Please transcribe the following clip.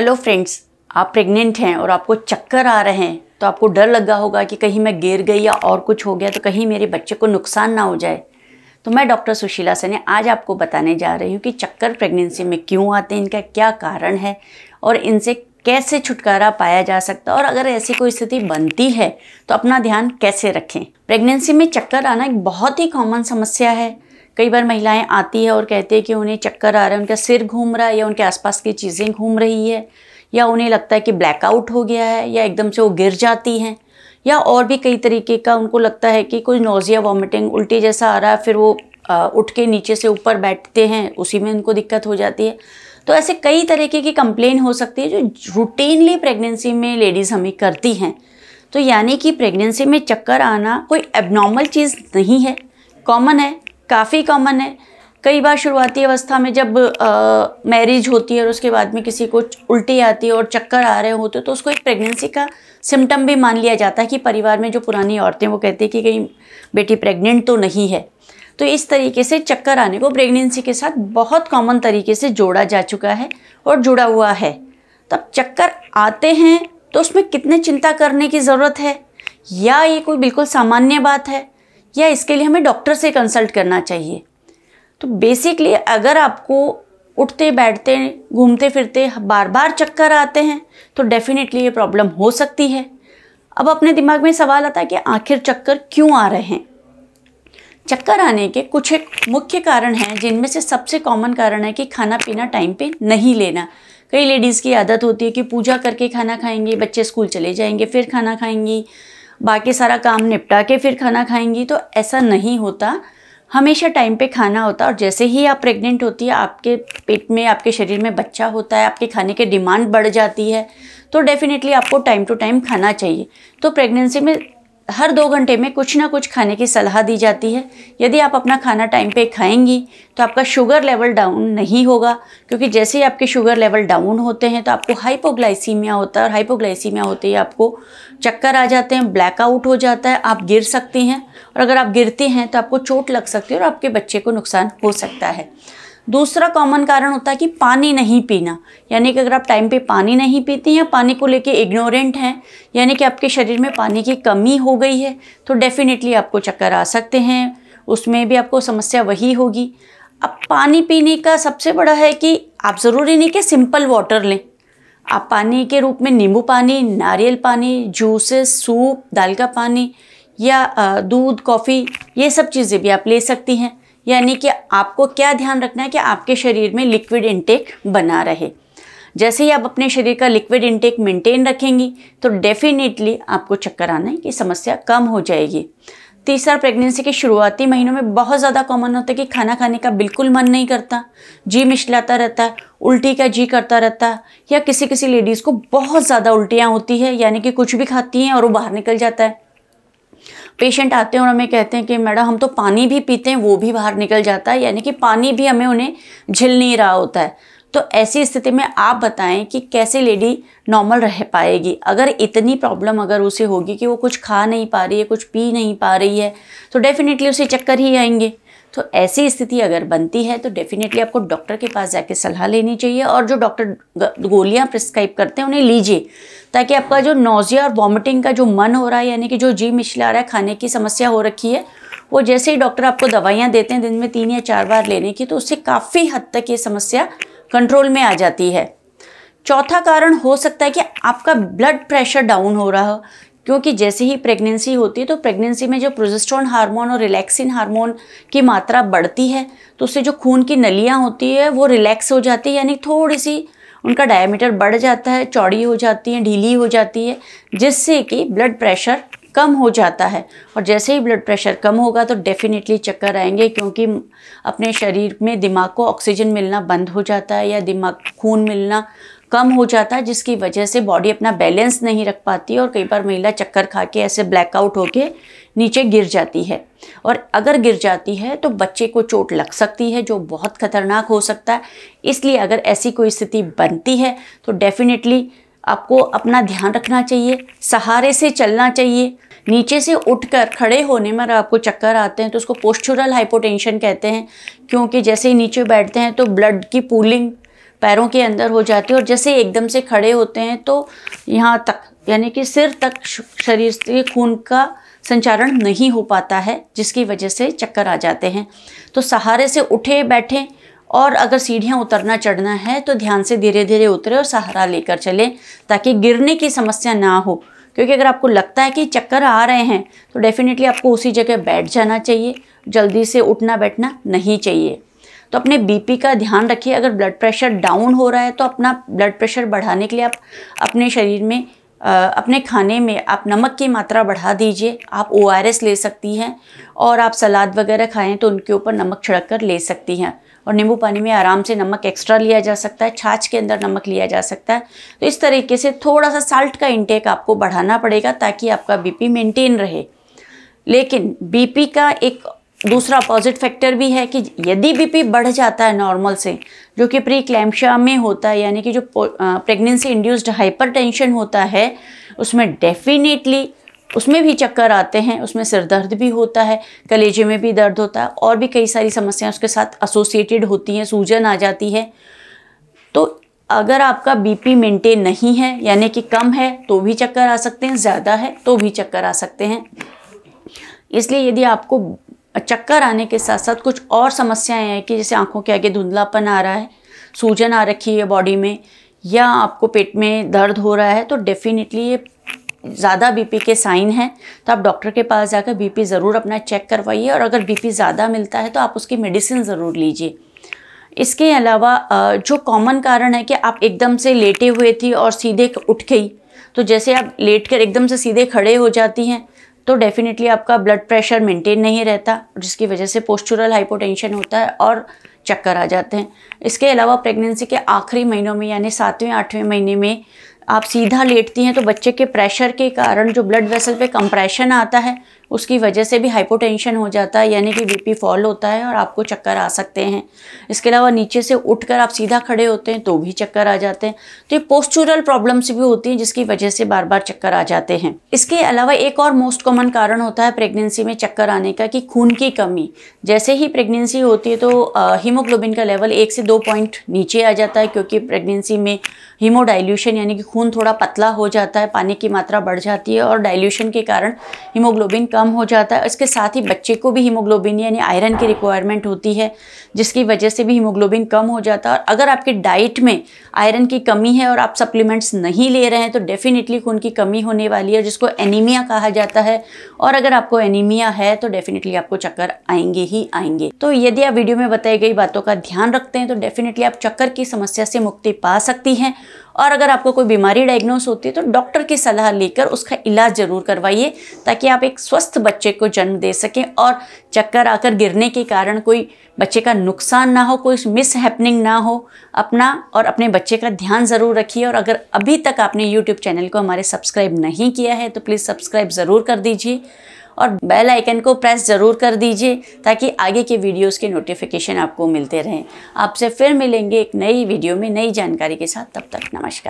hello friends आप pregnant हैं और आपको चक्कर आ रहे हैं तो आपको डर लगा होगा कि कहीं मैं गिर गई या और कुछ हो गया तो कहीं मेरे बच्चे को नुकसान ना हो जाए तो मैं डॉक्टर सुशीला सने आज आपको बताने जा रही हूँ कि चक्कर प्रेगनेंसी में क्यों आते हैं इनका क्या कारण है और इनसे कैसे छुटकारा पाया जा सकता है और अगर ऐसी कोई स्थिति बनती है तो अपना ध्यान कैसे रखें प्रेगनेंसी में चक्कर आना एक बहुत ही कॉमन समस्या है कई बार महिलाएं आती है और कहती है कि उन्हें चक्कर आ रहा है उनका सिर घूम रहा है या उनके आसपास की चीज़ें घूम रही है या उन्हें लगता है कि ब्लैकआउट हो गया है या एकदम से वो गिर जाती हैं या और भी कई तरीके का उनको लगता है कि कोई नोज़िया वॉमिटिंग उल्टी जैसा आ रहा है फिर वो उठ के नीचे से ऊपर बैठते हैं उसी में उनको दिक्कत हो जाती है तो ऐसे कई तरीके की कंप्लेन हो सकती है जो रूटीनली प्रेगनेंसी में लेडीज़ हमें करती हैं तो यानी कि प्रेगनेंसी में चक्कर आना कोई एबनॉर्मल चीज़ नहीं है कॉमन है काफ़ी कॉमन है कई बार शुरुआती अवस्था में जब मैरिज होती है और उसके बाद में किसी को उल्टी आती है और चक्कर आ रहे होते तो उसको एक प्रेगनेंसी का सिम्टम भी मान लिया जाता है कि परिवार में जो पुरानी औरतें वो कहती हैं कि कहीं बेटी प्रेग्नेंट तो नहीं है तो इस तरीके से चक्कर आने को प्रेगनेंसी के साथ बहुत कॉमन तरीके से जोड़ा जा चुका है और जुड़ा हुआ है तब चक्कर आते हैं तो उसमें कितने चिंता करने की ज़रूरत है या ये कोई बिल्कुल सामान्य बात है या इसके लिए हमें डॉक्टर से कंसल्ट करना चाहिए तो बेसिकली अगर आपको उठते बैठते घूमते फिरते बार बार चक्कर आते हैं तो डेफिनेटली ये प्रॉब्लम हो सकती है अब अपने दिमाग में सवाल आता है कि आखिर चक्कर क्यों आ रहे हैं चक्कर आने के कुछ एक मुख्य कारण हैं जिनमें से सबसे कॉमन कारण है कि खाना पीना टाइम पे नहीं लेना कई लेडीज़ की आदत होती है कि पूजा करके खाना खाएंगी बच्चे स्कूल चले जाएंगे फिर खाना खाएंगी बाकी सारा काम निपटा के फिर खाना खाएंगी तो ऐसा नहीं होता हमेशा टाइम पे खाना होता है और जैसे ही आप प्रेग्नेंट होती है आपके पेट में आपके शरीर में बच्चा होता है आपके खाने की डिमांड बढ़ जाती है तो डेफ़िनेटली आपको टाइम टू टाइम खाना चाहिए तो प्रेगनेंसी में हर दो घंटे में कुछ ना कुछ खाने की सलाह दी जाती है यदि आप अपना खाना टाइम पे खाएंगी तो आपका शुगर लेवल डाउन नहीं होगा क्योंकि जैसे ही आपके शुगर लेवल डाउन होते हैं तो आपको हाइपोग्लाइसीमिया होता है और हाइपोग्लाइसीमिया होते ही आपको चक्कर आ जाते हैं ब्लैकआउट हो जाता है आप गिर सकती हैं और अगर आप गिरती हैं तो आपको चोट लग सकती है और आपके बच्चे को नुकसान हो सकता है दूसरा कॉमन कारण होता है कि पानी नहीं पीना यानी कि अगर आप टाइम पे पानी नहीं पीते या पानी को लेके इग्नोरेंट हैं यानी कि आपके शरीर में पानी की कमी हो गई है तो डेफ़िनेटली आपको चक्कर आ सकते हैं उसमें भी आपको समस्या वही होगी अब पानी पीने का सबसे बड़ा है कि आप ज़रूरी नहीं कि सिंपल वाटर लें आप पानी के रूप में नींबू पानी नारियल पानी जूसेस सूप दाल का पानी या दूध कॉफ़ी ये सब चीज़ें भी आप ले सकती हैं यानी कि आपको क्या ध्यान रखना है कि आपके शरीर में लिक्विड इंटेक बना रहे जैसे ही आप अपने शरीर का लिक्विड इंटेक मेंटेन रखेंगी तो डेफिनेटली आपको चक्कर आने की समस्या कम हो जाएगी तीसरा प्रेगनेंसी के शुरुआती महीनों में बहुत ज़्यादा कॉमन होता है कि खाना खाने का बिल्कुल मन नहीं करता जी मिचलाता रहता है उल्टी का जी करता रहता है या किसी किसी लेडीज़ को बहुत ज़्यादा उल्टियाँ होती है यानी कि कुछ भी खाती हैं और वो बाहर निकल जाता है पेशेंट आते हैं और हमें कहते हैं कि मैडम हम तो पानी भी पीते हैं वो भी बाहर निकल जाता है यानी कि पानी भी हमें उन्हें झिल नहीं रहा होता है तो ऐसी स्थिति में आप बताएं कि कैसे लेडी नॉर्मल रह पाएगी अगर इतनी प्रॉब्लम अगर उसे होगी कि वो कुछ खा नहीं पा रही है कुछ पी नहीं पा रही है तो डेफिनेटली उसे चक्कर ही आएंगे तो ऐसी स्थिति अगर बनती है तो डेफिनेटली आपको डॉक्टर के पास जाके सलाह लेनी चाहिए और जो डॉक्टर गोलियां प्रिस्क्राइब करते हैं उन्हें लीजिए ताकि आपका जो नोजिया और वॉमिटिंग का जो मन हो रहा है यानी कि जो जी मिचला रहा है खाने की समस्या हो रखी है वो जैसे ही डॉक्टर आपको दवाइयाँ देते हैं दिन में तीन या चार बार लेने की तो उससे काफ़ी हद तक ये समस्या कंट्रोल में आ जाती है चौथा कारण हो सकता है कि आपका ब्लड प्रेशर डाउन हो रहा हो क्योंकि जैसे ही प्रेगनेंसी होती है तो प्रेगनेंसी में जो प्रोजेस्ट्रॉन हार्मोन और रिलैक्सिन हार्मोन की मात्रा बढ़ती है तो उससे जो खून की नलियाँ होती है वो रिलैक्स हो जाती है यानी थोड़ी सी उनका डायमीटर बढ़ जाता है चौड़ी हो जाती है ढीली हो जाती है जिससे कि ब्लड प्रेशर कम हो जाता है और जैसे ही ब्लड प्रेशर कम होगा तो डेफिनेटली चक्कर आएंगे क्योंकि अपने शरीर में दिमाग को ऑक्सीजन मिलना बंद हो जाता है या दिमाग खून मिलना कम हो जाता है जिसकी वजह से बॉडी अपना बैलेंस नहीं रख पाती और कई बार महिला चक्कर खा के ऐसे ब्लैकआउट होके नीचे गिर जाती है और अगर गिर जाती है तो बच्चे को चोट लग सकती है जो बहुत खतरनाक हो सकता है इसलिए अगर ऐसी कोई स्थिति बनती है तो डेफिनेटली आपको अपना ध्यान रखना चाहिए सहारे से चलना चाहिए नीचे से उठकर खड़े होने में आपको चक्कर आते हैं तो उसको पोस्चुरल हाइपोटेंशन कहते हैं क्योंकि जैसे ही नीचे बैठते हैं तो ब्लड की पूलिंग पैरों के अंदर हो जाती है और जैसे एकदम से खड़े होते हैं तो यहाँ तक यानी कि सिर तक शरीर से खून का संचारण नहीं हो पाता है जिसकी वजह से चक्कर आ जाते हैं तो सहारे से उठे बैठें और अगर सीढ़ियाँ उतरना चढ़ना है तो ध्यान से धीरे धीरे उतरे और सहारा लेकर चलें ताकि गिरने की समस्या ना हो क्योंकि अगर आपको लगता है कि चक्कर आ रहे हैं तो डेफ़िनेटली आपको उसी जगह बैठ जाना चाहिए जल्दी से उठना बैठना नहीं चाहिए तो अपने बीपी का ध्यान रखिए अगर ब्लड प्रेशर डाउन हो रहा है तो अपना ब्लड प्रेशर बढ़ाने के लिए आप अपने शरीर में अपने खाने में आप नमक की मात्रा बढ़ा दीजिए आप ओ ले सकती हैं और आप सलाद वगैरह खाएं तो उनके ऊपर नमक छिड़क कर ले सकती हैं और नींबू पानी में आराम से नमक एक्स्ट्रा लिया जा सकता है छाछ के अंदर नमक लिया जा सकता है तो इस तरीके से थोड़ा सा साल्ट का इंटेक आपको बढ़ाना पड़ेगा ताकि आपका बीपी मेंटेन रहे लेकिन बीपी का एक दूसरा अपोजिट फैक्टर भी है कि यदि बीपी बढ़ जाता है नॉर्मल से जो कि प्री क्लैम्शा में होता है यानी कि जो प्रेगनेंसी इंड्यूस्ड हाइपरटेंशन होता है उसमें डेफिनेटली उसमें भी चक्कर आते हैं उसमें सिर दर्द भी होता है कलेजे में भी दर्द होता है और भी कई सारी समस्याएं उसके साथ एसोसिएटेड होती हैं सूजन आ जाती है तो अगर आपका बीपी मेंटेन नहीं है यानी कि कम है तो भी चक्कर आ सकते हैं ज़्यादा है तो भी चक्कर आ सकते हैं इसलिए यदि आपको चक्कर आने के साथ साथ कुछ और समस्याएं हैं कि जैसे आंखों के आगे धुंधलापन आ रहा है सूजन आ रखी है बॉडी में या आपको पेट में दर्द हो रहा है तो डेफिनेटली ये ज़्यादा बीपी के साइन हैं तो आप डॉक्टर के पास जाकर बीपी ज़रूर अपना चेक करवाइए और अगर बीपी ज़्यादा मिलता है तो आप उसकी मेडिसिन ज़रूर लीजिए इसके अलावा जो कॉमन कारण है कि आप एकदम से लेटे हुए थी और सीधे उठ गई तो जैसे आप लेट कर एकदम से सीधे खड़े हो जाती हैं तो डेफिनेटली आपका ब्लड प्रेशर मेंटेन नहीं रहता जिसकी वजह से पोस्चुरल हाइपोटेंशन होता है और चक्कर आ जाते हैं इसके अलावा प्रेगनेंसी के आखिरी महीनों में यानी सातवें आठवें महीने में आप सीधा लेटती हैं तो बच्चे के प्रेशर के कारण जो ब्लड वेसल पे कंप्रेशन आता है उसकी वजह से भी हाइपोटेंशन हो जाता है यानी कि बीपी फॉल होता है और आपको चक्कर आ सकते हैं इसके अलावा नीचे से उठकर आप सीधा खड़े होते हैं तो भी चक्कर आ जाते हैं तो ये पोस्चुरल प्रॉब्लम्स भी होती हैं जिसकी वजह से बार बार चक्कर आ जाते हैं इसके अलावा एक और मोस्ट कॉमन कारण होता है प्रेगनेंसी में चक्कर आने का कि खून की कमी जैसे ही प्रेगनेंसी होती है तो हीमोग्लोबिन का लेवल एक से दो पॉइंट नीचे आ जाता है क्योंकि प्रेगनेंसी में हीमोडाइल्यूशन यानी कि खून थोड़ा पतला हो जाता है पानी की मात्रा बढ़ जाती है और डाइल्यूशन के कारण हीमोग्लोबिन का कम हो जाता है इसके साथ ही बच्चे को भी हीमोग्लोबिन यानी आयरन की रिक्वायरमेंट होती है जिसकी वजह से भी हीमोग्लोबिन कम हो जाता है और अगर आपके डाइट में आयरन की कमी है और आप सप्लीमेंट्स नहीं ले रहे हैं तो डेफिनेटली खून की कमी होने वाली है जिसको एनीमिया कहा जाता है और अगर आपको एनीमिया है तो डेफिनेटली आपको चक्कर आएंगे ही आएंगे तो यदि आप वीडियो में बताई गई बातों का ध्यान रखते हैं तो डेफिनेटली आप चक्कर की समस्या से मुक्ति पा सकती हैं और अगर आपको कोई बीमारी डायग्नोस होती है तो डॉक्टर की सलाह लेकर उसका इलाज ज़रूर करवाइए ताकि आप एक स्वस्थ बच्चे को जन्म दे सकें और चक्कर आकर गिरने के कारण कोई बच्चे का नुकसान ना हो कोई मिस हैपनिंग ना हो अपना और अपने बच्चे का ध्यान ज़रूर रखिए और अगर अभी तक आपने यूट्यूब चैनल को हमारे सब्सक्राइब नहीं किया है तो प्लीज़ सब्सक्राइब ज़रूर कर दीजिए और बेल आइकन को प्रेस ज़रूर कर दीजिए ताकि आगे के वीडियोस के नोटिफिकेशन आपको मिलते रहें आपसे फिर मिलेंगे एक नई वीडियो में नई जानकारी के साथ तब तक नमस्कार